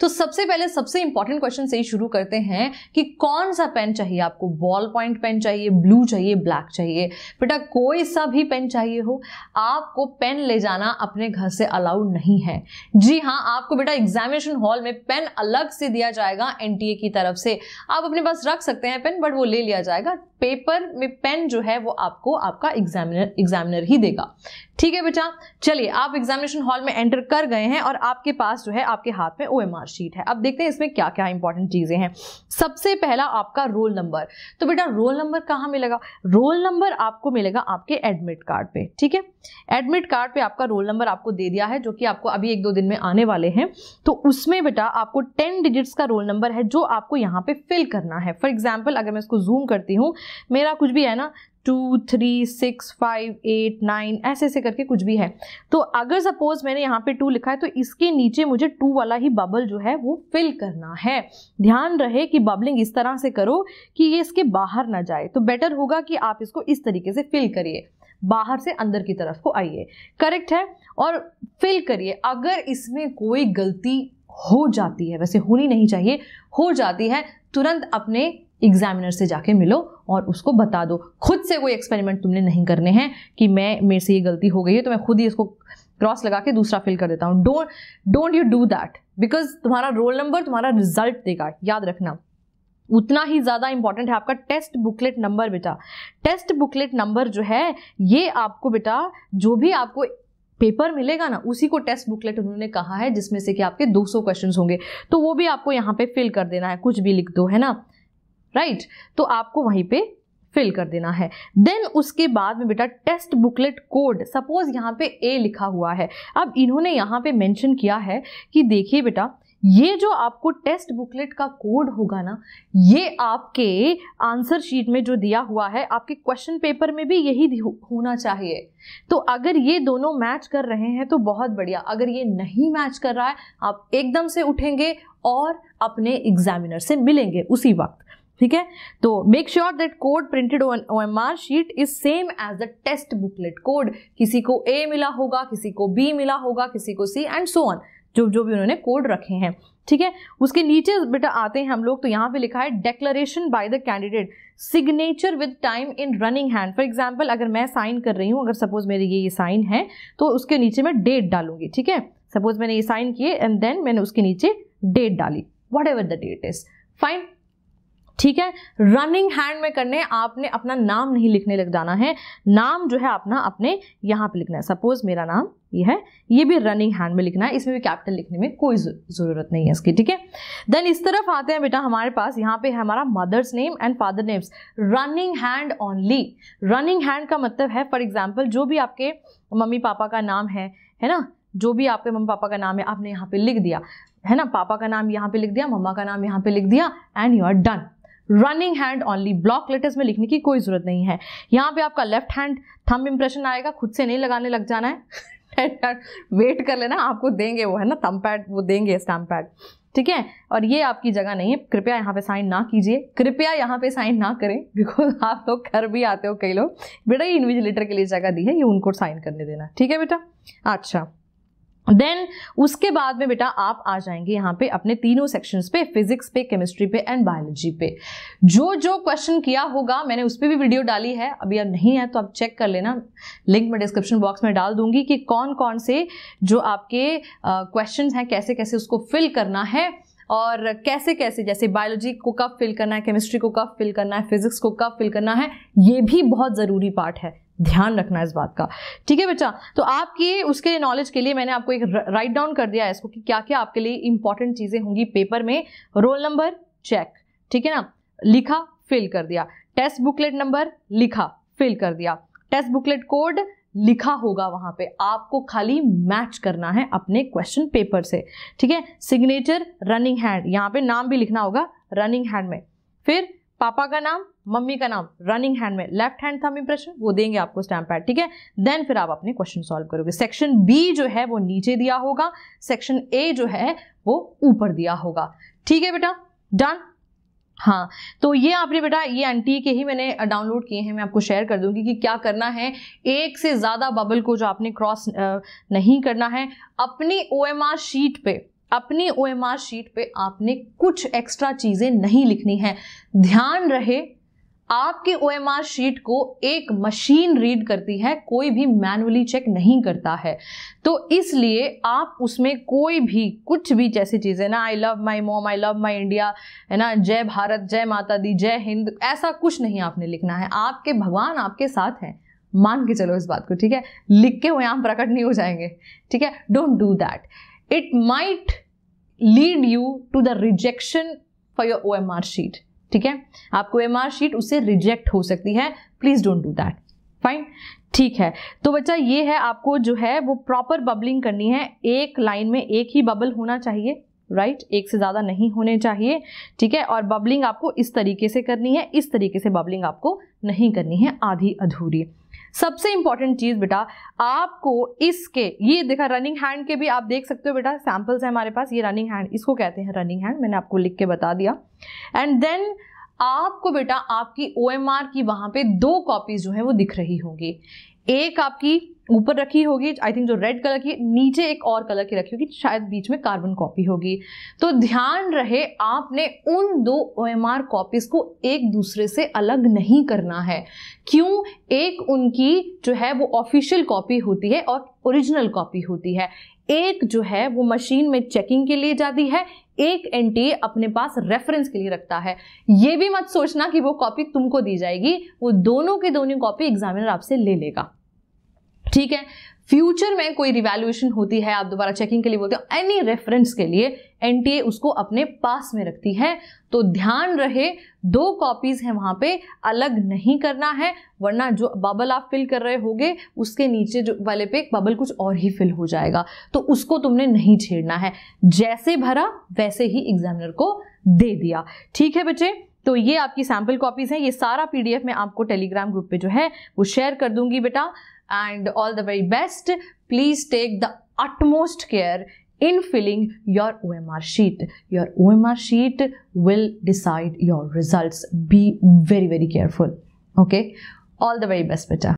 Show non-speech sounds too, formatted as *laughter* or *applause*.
तो सबसे पहले सबसे इंपॉर्टेंट क्वेश्चन से ही शुरू करते हैं कि कौन सा पेन चाहिए आपको बॉल पॉइंट पेन चाहिए ब्लू चाहिए ब्लैक चाहिए बेटा कोई सा भी पेन चाहिए हो आपको पेन ले जाना अपने घर से अलाउड नहीं है जी हाँ आपको बेटा एग्जामिनेशन हॉल में पेन अलग से दिया जाएगा एनटीए की तरफ से आप अपने पास रख सकते हैं पेन बट वो ले लिया जाएगा पेपर में पेन जो है वो आपको आपका एग्जामिनर एग्जामिनर ही देगा ठीक है बेटा चलिए आप एग्जामिनेशन हॉल में एंटर कर गए हैं और आपके पास जो है आपके हाथ में ओ एम आर शीट है अब देखते हैं इसमें क्या क्या इंपॉर्टेंट चीज़ें हैं सबसे पहला आपका रोल नंबर तो बेटा रोल नंबर कहाँ मिलेगा रोल नंबर आपको मिलेगा आपके एडमिट कार्ड पे ठीक है एडमिट कार्ड पे आपका रोल नंबर आपको दे दिया है जो कि आपको अभी एक दो दिन में आने वाले हैं तो उसमें बेटा आपको टेन डिजिट्स का रोल नंबर है जो आपको यहाँ पे फिल करना है फॉर एग्जाम्पल अगर मैं इसको जूम करती हूँ मेरा कुछ भी है ना two three six five eight nine ऐसे ऐसे करके कुछ भी है तो अगर सपोज मैंने यहाँ पे टू लिखा है तो इसके नीचे मुझे टू वाला ही बबल जो है वो फिल करना है ध्यान रहे कि बबलिंग इस तरह से करो कि ये इसके बाहर ना जाए तो बेटर होगा कि आप इसको इस तरीके से फिल करिए बाहर से अंदर की तरफ को आइए करेक्ट है और फिल करिए अगर इसमें कोई गलती हो जाती है वैसे होनी नहीं चाहिए हो जाती है तुरंत अपने एग्जामिनर से जाके मिलो और उसको बता दो खुद से कोई एक्सपेरिमेंट तुमने नहीं करने हैं कि मैं मेरे से ये गलती हो गई है तो मैं खुद ही इसको क्रॉस लगा के दूसरा फिल कर देता हूँ don't don't you do that because तुम्हारा रोल नंबर तुम्हारा रिजल्ट देगा याद रखना उतना ही ज़्यादा इंपॉर्टेंट है आपका टेस्ट बुकलेट नंबर बेटा टेस्ट बुकलेट नंबर जो है ये आपको बेटा जो भी आपको पेपर मिलेगा ना उसी को टेस्ट बुकलेट उन्होंने कहा है जिसमें से कि आपके 200 क्वेश्चंस होंगे तो वो भी आपको यहाँ पे फिल कर देना है कुछ भी लिख दो है ना राइट right? तो आपको वहीं पे फिल कर देना है देन उसके बाद में बेटा टेस्ट बुकलेट कोड सपोज यहाँ पे ए लिखा हुआ है अब इन्होंने यहाँ पे मेंशन किया है कि देखिए बेटा ये जो आपको टेस्ट बुकलेट का कोड होगा ना ये आपके आंसर शीट में जो दिया हुआ है आपके क्वेश्चन पेपर में भी यही होना चाहिए तो अगर ये दोनों मैच कर रहे हैं तो बहुत बढ़िया अगर ये नहीं मैच कर रहा है आप एकदम से उठेंगे और अपने एग्जामिनर से मिलेंगे उसी वक्त ठीक है तो make sure that code printed on O M R sheet is same as the test booklet code किसी को ए मिला होगा किसी को बी मिला होगा किसी को सी एंड सो ऑन जो जो भी उन्होंने कोड रखे हैं ठीक है उसके नीचे बेटा आते हैं हम लोग तो यहाँ पे लिखा है declaration by the candidate signature with time in running hand for example अगर मैं साइन कर रही हूँ अगर सपोज मेरे ये ये साइन है तो उसके नीचे मैं डेट डालूंगी ठीक है सपोज मैंने ये साइन किए एंड देन मैंने उसके नीचे डेट डाली whatever the date is fine ठीक है रनिंग हैंड में करने आपने अपना नाम नहीं लिखने लग जाना है नाम जो है अपना अपने यहाँ पे लिखना है सपोज मेरा नाम ये है ये भी रनिंग हैंड में लिखना है इसमें भी कैपिटल लिखने में कोई ज़रूरत नहीं है इसकी ठीक है देन इस तरफ आते हैं बेटा हमारे पास यहाँ पे है हमारा mother's name and father names running hand only running hand का मतलब है फॉर एग्जाम्पल जो भी आपके मम्मी पापा का नाम है है ना जो भी आपके मम्मी पापा का नाम है आपने यहाँ पे लिख दिया है ना पापा का नाम यहाँ पे लिख दिया मम्मा का नाम यहाँ पे लिख दिया and you are done running hand only block letters में लिखने की कोई ज़रूरत नहीं है यहाँ पे आपका लेफ्ट हैंड थम इंप्रेशन आएगा खुद से नहीं लगाने लग जाना है वेट *laughs* कर लेना आपको देंगे वो है ना थम पैड वो देंगे स्टैम्प पैड ठीक है और ये आपकी जगह नहीं है कृपया यहाँ पे साइन ना कीजिए कृपया यहाँ पे साइन ना करें बिकॉज *laughs* आप लोग घर भी आते हो कई लोग बेटा ये इन्विजिलेटर के लिए जगह दी है ये उनको साइन करने देना ठीक है बेटा अच्छा देन उसके बाद में बेटा आप आ जाएंगे यहाँ पे अपने तीनों सेक्शंस पे फिजिक्स पे केमिस्ट्री पे एंड बायोलॉजी पे जो जो क्वेश्चन किया होगा मैंने उस पर भी वीडियो डाली है अभी अब नहीं है तो आप चेक कर लेना लिंक मैं डिस्क्रिप्शन बॉक्स में डाल दूंगी कि कौन कौन से जो आपके क्वेश्चन uh, हैं कैसे कैसे उसको फिल करना है और कैसे कैसे जैसे बायोलॉजी को कब फिल करना है केमिस्ट्री को कब फिल करना है फिजिक्स को कब फिल करना है ये भी बहुत ज़रूरी पार्ट है ध्यान रखना इस बात का ठीक है बच्चा तो आपके उसके नॉलेज के लिए मैंने आपको एक राइट डाउन कर दिया है इसको कि क्या क्या आपके लिए इंपॉर्टेंट चीज़ें होंगी पेपर में रोल नंबर चेक ठीक है ना लिखा फिल कर दिया टेस्ट बुकलेट नंबर लिखा फिल कर दिया टेस्ट बुकलेट कोड लिखा होगा वहां पे आपको खाली मैच करना है अपने क्वेश्चन पेपर से ठीक है सिग्नेचर रनिंग हैंड यहाँ पे नाम भी लिखना होगा रनिंग हैंड में फिर पापा का नाम मम्मी का नाम रनिंग हैंड में लेफ्ट हैंड थम इंप्रेशन वो देंगे आपको स्टैम्प पैड ठीक है देन फिर आप अपने क्वेश्चन सॉल्व करोगे सेक्शन बी जो है वो नीचे दिया होगा सेक्शन ए जो है वो ऊपर दिया होगा ठीक है बेटा डन हाँ तो ये आपने बेटा ये एंटी के ही मैंने डाउनलोड किए हैं मैं आपको शेयर कर दूंगी कि क्या करना है एक से ज़्यादा बबल को जो आपने क्रॉस नहीं करना है अपनी ओ शीट पे अपनी ओ शीट पे आपने कुछ एक्स्ट्रा चीज़ें नहीं लिखनी है ध्यान रहे आपके ओ शीट को एक मशीन रीड करती है कोई भी मैनुअली चेक नहीं करता है तो इसलिए आप उसमें कोई भी कुछ भी जैसी चीज़ें ना आई लव माई मोम आई लव माई इंडिया है ना जय भारत जय माता दी जय हिंद ऐसा कुछ नहीं आपने लिखना है आपके भगवान आपके साथ हैं मान के चलो इस बात को ठीक है लिख के वो यहाँ प्रकट नहीं हो जाएंगे ठीक है don't do that it might lead you to the rejection for your O M R sheet ठीक है आपको एम शीट उससे रिजेक्ट हो सकती है please don't do that fine ठीक है तो बच्चा ये है आपको जो है वो प्रॉपर बबलिंग करनी है एक लाइन में एक ही बबल होना चाहिए राइट एक से ज़्यादा नहीं होने चाहिए ठीक है और बबलिंग आपको इस तरीके से करनी है इस तरीके से बबलिंग आपको नहीं करनी है आधी अधूरी सबसे इंपॉर्टेंट चीज़ बेटा आपको इसके ये देखा रनिंग हैंड के भी आप देख सकते हो बेटा सैम्पल्स हैं हमारे पास ये रनिंग हैंड इसको कहते हैं रनिंग हैंड मैंने आपको लिख के बता दिया एंड देन आपको बेटा आपकी ओ की वहाँ पे दो कॉपीज जो है वो दिख रही होंगी एक आपकी ऊपर रखी होगी आई थिंक जो रेड कलर की नीचे एक और कलर की रखी होगी शायद बीच में कार्बन कॉपी होगी तो ध्यान रहे आपने उन दो ओ एम आर कॉपीज़ को एक दूसरे से अलग नहीं करना है क्यों एक उनकी जो है वो ऑफिशियल कॉपी होती है और ओरिजिनल कॉपी होती है एक जो है वो मशीन में चेकिंग के लिए जाती है एक एनटीए अपने पास रेफरेंस के लिए रखता है ये भी मत सोचना कि वो कॉपी तुमको दी जाएगी वो दोनों की दोनों कॉपी एग्जामिनर आपसे ले लेगा ठीक है फ्यूचर में कोई रिवैल्यूएशन होती है आप दोबारा चेकिंग के लिए बोलते हो एनी रेफरेंस के लिए एनटीए उसको अपने पास में रखती है तो ध्यान रहे दो कॉपीज हैं वहां पे अलग नहीं करना है वरना जो बबल आप फिल कर रहे होगे उसके नीचे जो वाले पे बबल कुछ और ही फिल हो जाएगा तो उसको तुमने नहीं छेड़ना है जैसे भरा वैसे ही एग्जामिनर को दे दिया ठीक है बच्चे तो ये आपकी सैम्पल कॉपीज़ हैं ये सारा पीडीएफ मैं आपको टेलीग्राम ग्रुप पे जो है वो शेयर कर दूंगी बेटा and all the very best. Please take the utmost care in filling your OMR sheet. Your OMR sheet will decide your results. Be very, very careful. Okay. All the very best, beta.